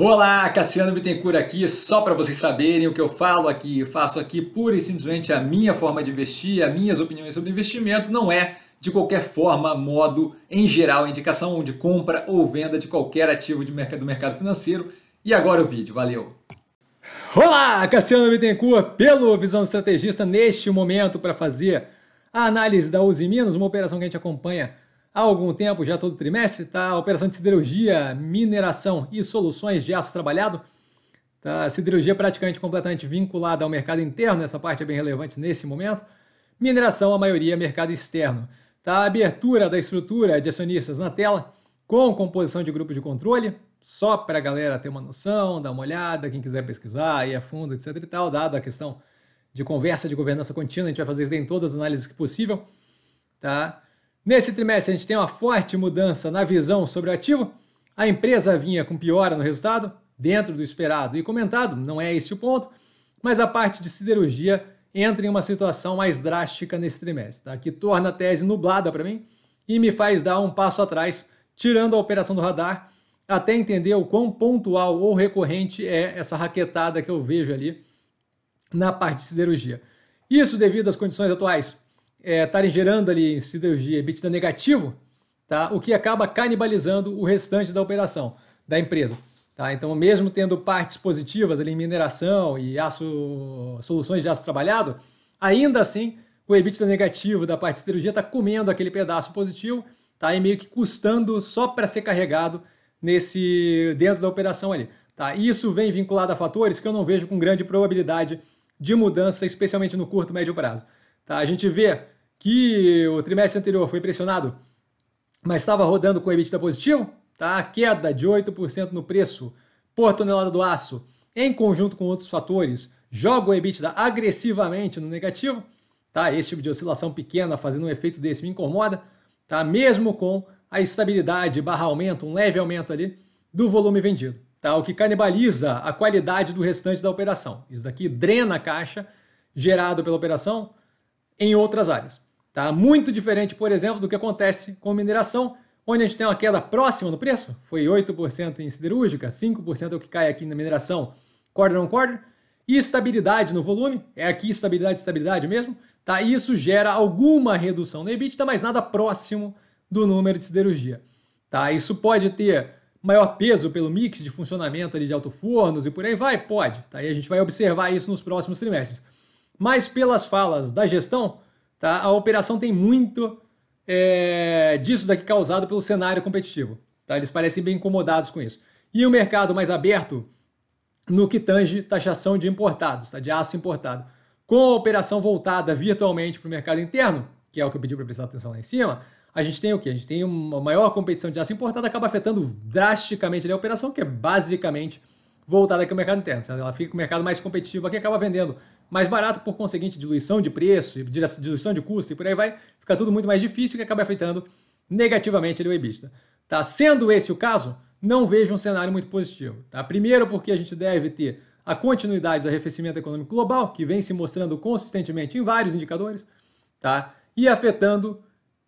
Olá, Cassiano Bittencourt aqui, só para vocês saberem o que eu falo aqui, eu faço aqui pura e simplesmente a minha forma de investir, as minhas opiniões sobre investimento, não é de qualquer forma, modo, em geral, indicação de compra ou venda de qualquer ativo de mercado, do mercado financeiro. E agora o vídeo, valeu! Olá, Cassiano Bittencourt, pelo Visão Estrategista, neste momento para fazer a análise da Uzi Minas, uma operação que a gente acompanha há algum tempo, já todo trimestre, tá? A operação de siderurgia, mineração e soluções de aço trabalhado. Tá? A siderurgia praticamente completamente vinculada ao mercado interno, essa parte é bem relevante nesse momento. Mineração, a maioria, mercado externo. Tá? A abertura da estrutura de acionistas na tela, com composição de grupo de controle, só para a galera ter uma noção, dar uma olhada, quem quiser pesquisar, ir a fundo, etc e tal, dado a questão de conversa de governança contínua, a gente vai fazer isso em todas as análises que possível, tá? Nesse trimestre, a gente tem uma forte mudança na visão sobre o ativo. A empresa vinha com piora no resultado, dentro do esperado e comentado, não é esse o ponto, mas a parte de siderurgia entra em uma situação mais drástica nesse trimestre, tá? que torna a tese nublada para mim e me faz dar um passo atrás, tirando a operação do radar, até entender o quão pontual ou recorrente é essa raquetada que eu vejo ali na parte de siderurgia. Isso devido às condições atuais estarem é, gerando ali em siderurgia EBITDA negativo, tá? o que acaba canibalizando o restante da operação da empresa. Tá? Então, mesmo tendo partes positivas ali em mineração e aço, soluções de aço trabalhado, ainda assim o EBITDA negativo da parte de siderurgia está comendo aquele pedaço positivo tá? e meio que custando só para ser carregado nesse dentro da operação ali. Tá? Isso vem vinculado a fatores que eu não vejo com grande probabilidade de mudança, especialmente no curto e médio prazo. Tá? A gente vê que o trimestre anterior foi pressionado, mas estava rodando com EBITDA positivo. Tá? A queda de 8% no preço por tonelada do aço, em conjunto com outros fatores, joga o EBITDA agressivamente no negativo. Tá? Esse tipo de oscilação pequena fazendo um efeito desse me incomoda, tá? mesmo com a estabilidade barra aumento, um leve aumento ali do volume vendido. Tá? O que canibaliza a qualidade do restante da operação. Isso daqui drena a caixa gerado pela operação, em outras áreas. Tá? Muito diferente, por exemplo, do que acontece com mineração, onde a gente tem uma queda próxima no preço, foi 8% em siderúrgica, 5% é o que cai aqui na mineração quarter on quarter, e estabilidade no volume, é aqui estabilidade, estabilidade mesmo, tá? E isso gera alguma redução no EBITDA, mas nada próximo do número de siderurgia, tá? Isso pode ter maior peso pelo mix de funcionamento ali de alto fornos e por aí vai? Pode, tá? E a gente vai observar isso nos próximos trimestres mas pelas falas da gestão, tá, a operação tem muito é, disso daqui causado pelo cenário competitivo. Tá? Eles parecem bem incomodados com isso. E o mercado mais aberto no que tange taxação de importados, tá? de aço importado. Com a operação voltada virtualmente para o mercado interno, que é o que eu pedi para prestar atenção lá em cima, a gente tem o que? A gente tem uma maior competição de aço importado, acaba afetando drasticamente a operação, que é basicamente voltada aqui ao mercado interno. Ela fica com o mercado mais competitivo aqui, acaba vendendo mais barato, por conseguinte, diluição de preço, diluição de custo e por aí vai, fica tudo muito mais difícil que acaba afetando negativamente o EBITDA. Tá? Sendo esse o caso, não vejo um cenário muito positivo. Tá? Primeiro, porque a gente deve ter a continuidade do arrefecimento econômico global, que vem se mostrando consistentemente em vários indicadores, tá? e afetando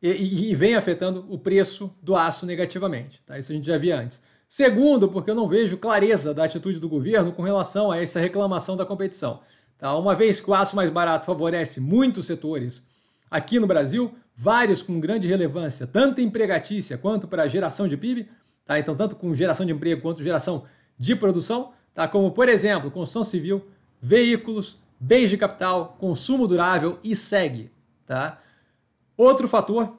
e, e vem afetando o preço do aço negativamente. Tá? Isso a gente já via antes. Segundo, porque eu não vejo clareza da atitude do governo com relação a essa reclamação da competição. Tá? Uma vez que o aço mais barato favorece muitos setores aqui no Brasil, vários com grande relevância, tanto empregatícia quanto para geração de PIB, tá? então tanto com geração de emprego quanto geração de produção, tá? como por exemplo, construção civil, veículos, bens de capital, consumo durável e segue. Tá? Outro fator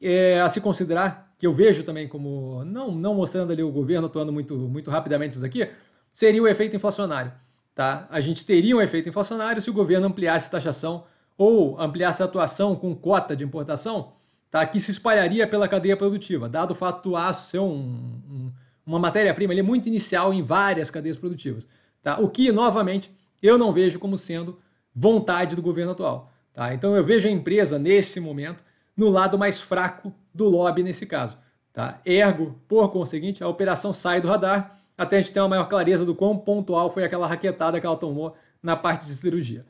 é, a se considerar, que eu vejo também como, não, não mostrando ali o governo atuando muito, muito rapidamente isso aqui, seria o efeito inflacionário. Tá? A gente teria um efeito inflacionário se o governo ampliasse taxação ou ampliasse a atuação com cota de importação, tá? que se espalharia pela cadeia produtiva, dado o fato do aço ser um, um, uma matéria-prima é muito inicial em várias cadeias produtivas. Tá? O que, novamente, eu não vejo como sendo vontade do governo atual. Tá? Então eu vejo a empresa, nesse momento, no lado mais fraco do lobby nesse caso. Tá? Ergo, por conseguinte, a operação sai do radar até a gente ter uma maior clareza do quão pontual foi aquela raquetada que ela tomou na parte de cirurgia.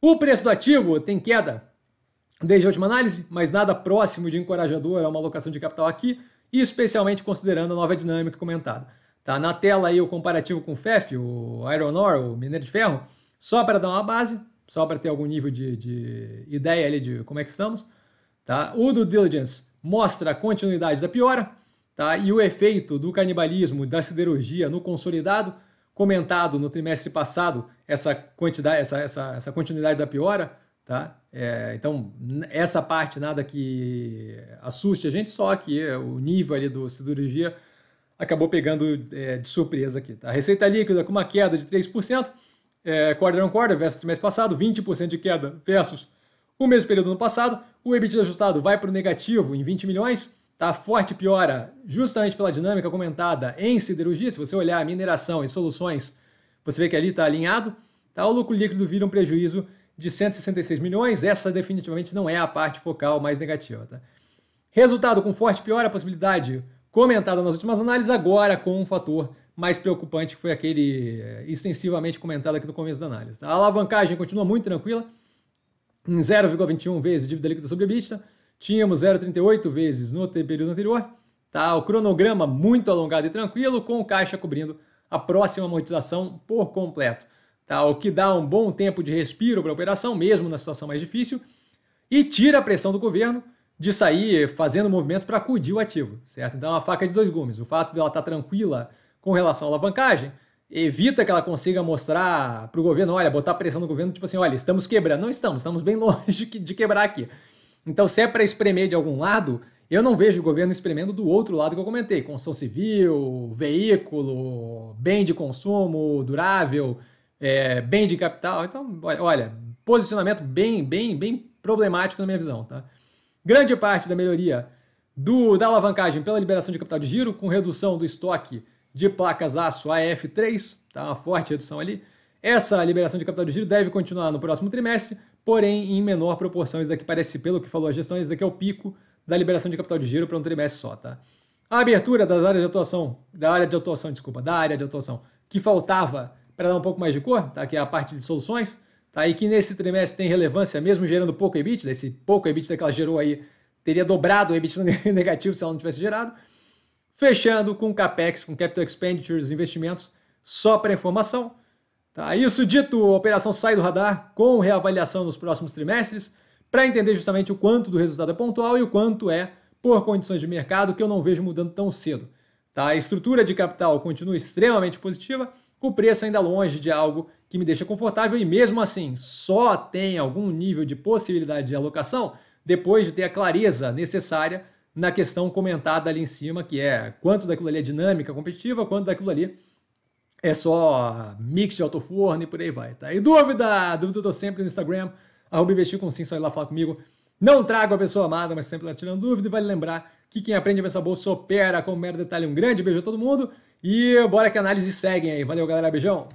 O preço do ativo tem queda desde a última análise, mas nada próximo de encorajador a uma alocação de capital aqui, e especialmente considerando a nova dinâmica comentada. Tá na tela aí o comparativo com o FEF, o Iron Ore, o minério de ferro, só para dar uma base, só para ter algum nível de, de ideia ali de como é que estamos. Tá? O do Diligence mostra a continuidade da piora, Tá? E o efeito do canibalismo da siderurgia no consolidado, comentado no trimestre passado, essa, quantidade, essa, essa, essa continuidade da piora, tá? É, então, essa parte nada que assuste a gente, só que o nível ali do siderurgia acabou pegando é, de surpresa aqui. Tá? A receita líquida com uma queda de 3%, é, quarter on quarter versus trimestre passado, 20% de queda versus o mesmo período no passado. O EBITDA ajustado vai para o negativo em 20 milhões, tá forte piora justamente pela dinâmica comentada em siderurgia. Se você olhar mineração e soluções, você vê que ali está alinhado. Tá, o lucro líquido vira um prejuízo de 166 milhões. Essa definitivamente não é a parte focal mais negativa. Tá? Resultado com forte piora, possibilidade comentada nas últimas análises, agora com um fator mais preocupante, que foi aquele eh, extensivamente comentado aqui no começo da análise. Tá? A alavancagem continua muito tranquila, em 0,21 vezes dívida líquida sobre a vista Tínhamos 0,38 vezes no período anterior. Tá? O cronograma muito alongado e tranquilo, com o caixa cobrindo a próxima amortização por completo. Tá? O que dá um bom tempo de respiro para a operação, mesmo na situação mais difícil, e tira a pressão do governo de sair fazendo movimento para acudir o ativo. Certo? Então é uma faca de dois gumes. O fato dela de tá estar tranquila com relação à alavancagem evita que ela consiga mostrar para o governo, olha, botar pressão no governo, tipo assim, olha, estamos quebrando. Não estamos, estamos bem longe de quebrar aqui. Então, se é para espremer de algum lado, eu não vejo o governo espremendo do outro lado que eu comentei: construção civil, veículo, bem de consumo durável, é, bem de capital. Então, olha, posicionamento bem, bem, bem problemático na minha visão. Tá? Grande parte da melhoria do, da alavancagem pela liberação de capital de giro, com redução do estoque de placas aço AF3, tá? uma forte redução ali. Essa liberação de capital de giro deve continuar no próximo trimestre, porém em menor proporção. Isso daqui parece, pelo que falou a gestão, isso daqui é o pico da liberação de capital de giro para um trimestre só, tá? A abertura das áreas de atuação, da área de atuação, desculpa, da área de atuação, que faltava para dar um pouco mais de cor, tá? Que é a parte de soluções, tá? E que nesse trimestre tem relevância, mesmo gerando pouco ebit esse pouco ebit que ela gerou aí teria dobrado o EBITDA negativo se ela não tivesse gerado. Fechando com CapEx, com Capital Expenditures, investimentos, só para informação, Tá, isso dito, a operação sai do radar com reavaliação nos próximos trimestres, para entender justamente o quanto do resultado é pontual e o quanto é por condições de mercado que eu não vejo mudando tão cedo. Tá? A estrutura de capital continua extremamente positiva, o preço ainda longe de algo que me deixa confortável e mesmo assim só tem algum nível de possibilidade de alocação depois de ter a clareza necessária na questão comentada ali em cima, que é quanto daquilo ali é dinâmica competitiva, quanto daquilo ali é só mix de forno e por aí vai, tá? E dúvida? Dúvida eu tô sempre no Instagram, arroba investir com sim, só ir lá falar comigo. Não trago a pessoa amada, mas sempre lá tirando dúvida. E vale lembrar que quem aprende a pensar bolsa opera com um mero detalhe. Um grande beijo a todo mundo e bora que a análise seguem aí. Valeu, galera. Beijão!